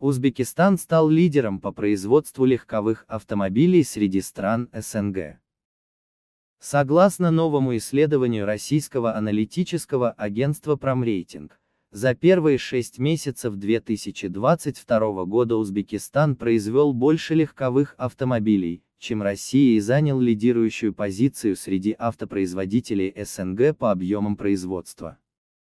Узбекистан стал лидером по производству легковых автомобилей среди стран СНГ. Согласно новому исследованию российского аналитического агентства «Промрейтинг», за первые шесть месяцев 2022 года Узбекистан произвел больше легковых автомобилей, чем Россия и занял лидирующую позицию среди автопроизводителей СНГ по объемам производства.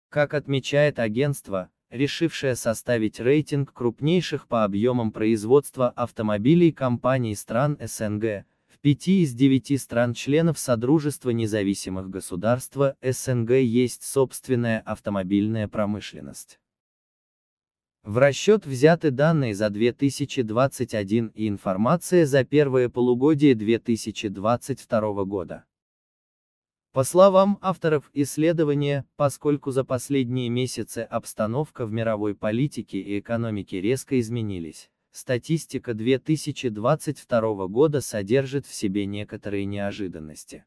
Как отмечает агентство, решившая составить рейтинг крупнейших по объемам производства автомобилей компаний стран СНГ, в пяти из девяти стран-членов Содружества независимых государств СНГ есть собственная автомобильная промышленность. В расчет взяты данные за 2021 и информация за первое полугодие 2022 года. По словам авторов исследования, поскольку за последние месяцы обстановка в мировой политике и экономике резко изменились, статистика 2022 года содержит в себе некоторые неожиданности.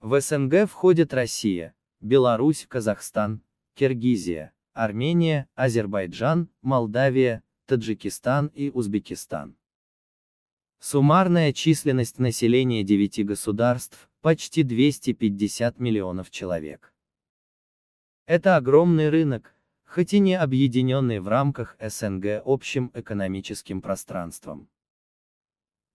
В СНГ входят Россия, Беларусь, Казахстан, Киргизия, Армения, Азербайджан, Молдавия, Таджикистан и Узбекистан. Суммарная численность населения девяти государств почти 250 миллионов человек. Это огромный рынок, хоть и не объединенный в рамках СНГ общим экономическим пространством.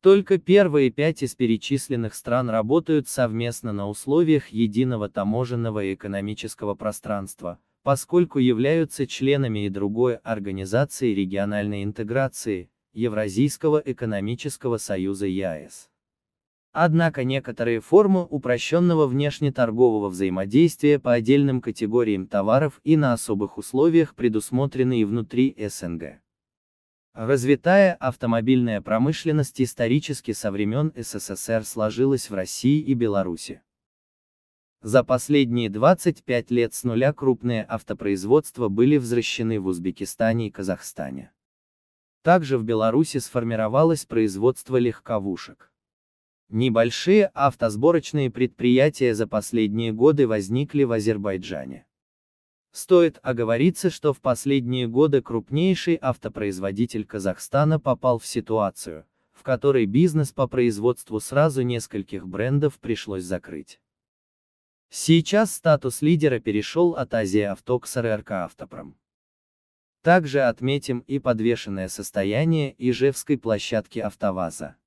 Только первые пять из перечисленных стран работают совместно на условиях единого таможенного и экономического пространства, поскольку являются членами и другой организации региональной интеграции, Евразийского экономического союза ЕАЭС. Однако некоторые формы упрощенного внешнеторгового взаимодействия по отдельным категориям товаров и на особых условиях предусмотрены и внутри СНГ. Развитая автомобильная промышленность исторически со времен СССР сложилась в России и Беларуси. За последние 25 лет с нуля крупные автопроизводства были возвращены в Узбекистане и Казахстане. Также в Беларуси сформировалось производство легковушек. Небольшие автосборочные предприятия за последние годы возникли в Азербайджане. Стоит оговориться, что в последние годы крупнейший автопроизводитель Казахстана попал в ситуацию, в которой бизнес по производству сразу нескольких брендов пришлось закрыть. Сейчас статус лидера перешел от Азия Авто к СРРК Автопром. Также отметим и подвешенное состояние Ижевской площадки Автоваза.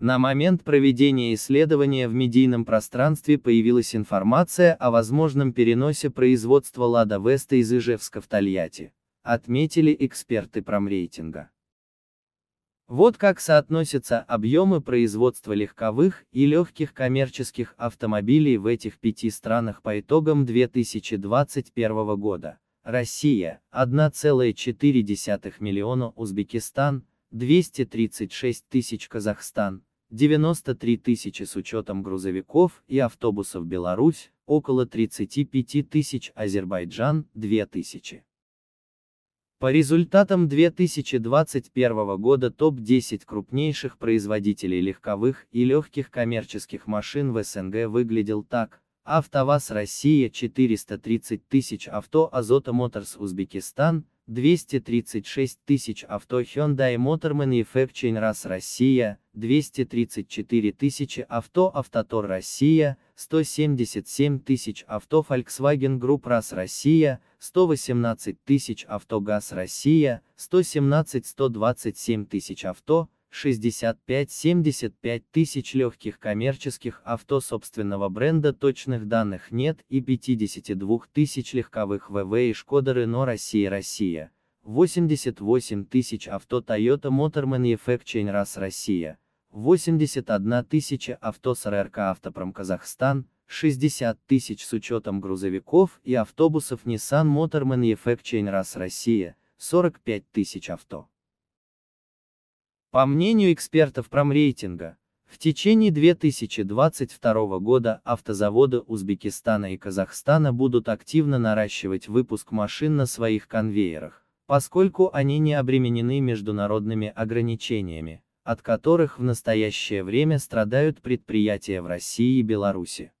На момент проведения исследования в медийном пространстве появилась информация о возможном переносе производства «Лада Веста» из Ижевска в Тольятти, отметили эксперты промрейтинга. Вот как соотносятся объемы производства легковых и легких коммерческих автомобилей в этих пяти странах по итогам 2021 года. Россия – 1,4 миллиона, Узбекистан – 236 тысяч, Казахстан 93 тысячи с учетом грузовиков и автобусов Беларусь, около 35 тысяч Азербайджан, 2 тысячи. По результатам 2021 года топ-10 крупнейших производителей легковых и легких коммерческих машин в СНГ выглядел так. АвтоВАЗ Россия 430 тысяч авто Азота Моторс Узбекистан 236 тысяч авто Hyundai Motor Manufacturing RAS Россия, 234 тысячи авто Автотор Россия, 177 тысяч авто Volkswagen Group RAS Россия, 118 тысяч авто ГАЗ Россия, 117-127 тысяч авто, 65-75 тысяч легких коммерческих авто собственного бренда точных данных нет и 52 тысяч легковых ВВ и Шкода Рено Россия Россия, 88 тысяч авто Toyota Motor Manufacturing RAS Россия, 81 тысяча авто с РРК Автопром Казахстан, 60 тысяч с учетом грузовиков и автобусов Nissan Motor Manufacturing RAS Россия, 45 тысяч авто. По мнению экспертов промрейтинга, в течение 2022 года автозаводы Узбекистана и Казахстана будут активно наращивать выпуск машин на своих конвейерах, поскольку они не обременены международными ограничениями, от которых в настоящее время страдают предприятия в России и Беларуси.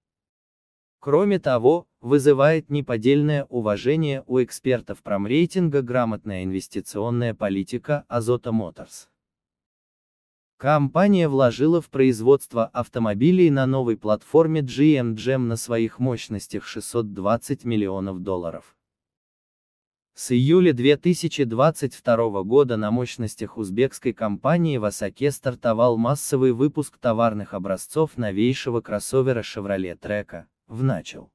Кроме того, вызывает неподдельное уважение у экспертов промрейтинга грамотная инвестиционная политика Азота Моторс Компания вложила в производство автомобилей на новой платформе GM Jam на своих мощностях 620 миллионов долларов. С июля 2022 года на мощностях узбекской компании в Осаке стартовал массовый выпуск товарных образцов новейшего кроссовера Chevrolet Trek, в начал.